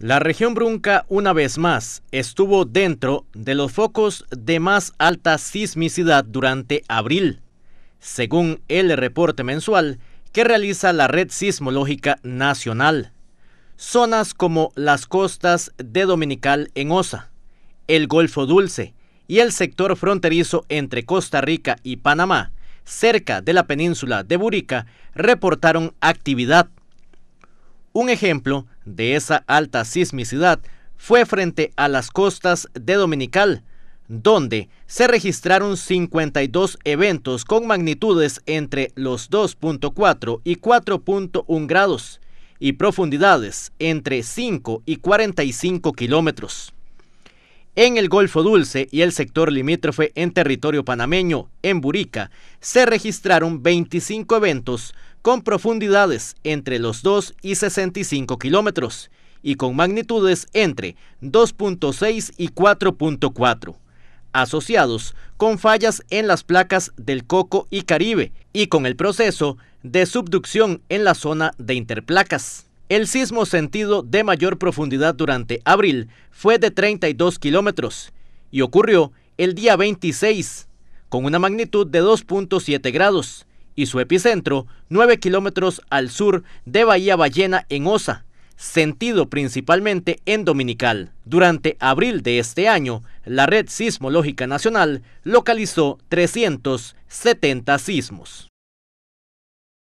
La región brunca, una vez más, estuvo dentro de los focos de más alta sismicidad durante abril, según el reporte mensual que realiza la Red Sismológica Nacional. Zonas como las costas de Dominical en Osa, el Golfo Dulce y el sector fronterizo entre Costa Rica y Panamá, cerca de la península de Burica, reportaron actividad un ejemplo de esa alta sismicidad fue frente a las costas de Dominical, donde se registraron 52 eventos con magnitudes entre los 2.4 y 4.1 grados y profundidades entre 5 y 45 kilómetros. En el Golfo Dulce y el sector limítrofe en territorio panameño, en Burica, se registraron 25 eventos con profundidades entre los 2 y 65 kilómetros y con magnitudes entre 2.6 y 4.4, asociados con fallas en las placas del Coco y Caribe y con el proceso de subducción en la zona de interplacas. El sismo sentido de mayor profundidad durante abril fue de 32 kilómetros y ocurrió el día 26 con una magnitud de 2.7 grados y su epicentro 9 kilómetros al sur de Bahía Ballena en Osa, sentido principalmente en Dominical. Durante abril de este año, la Red Sismológica Nacional localizó 370 sismos.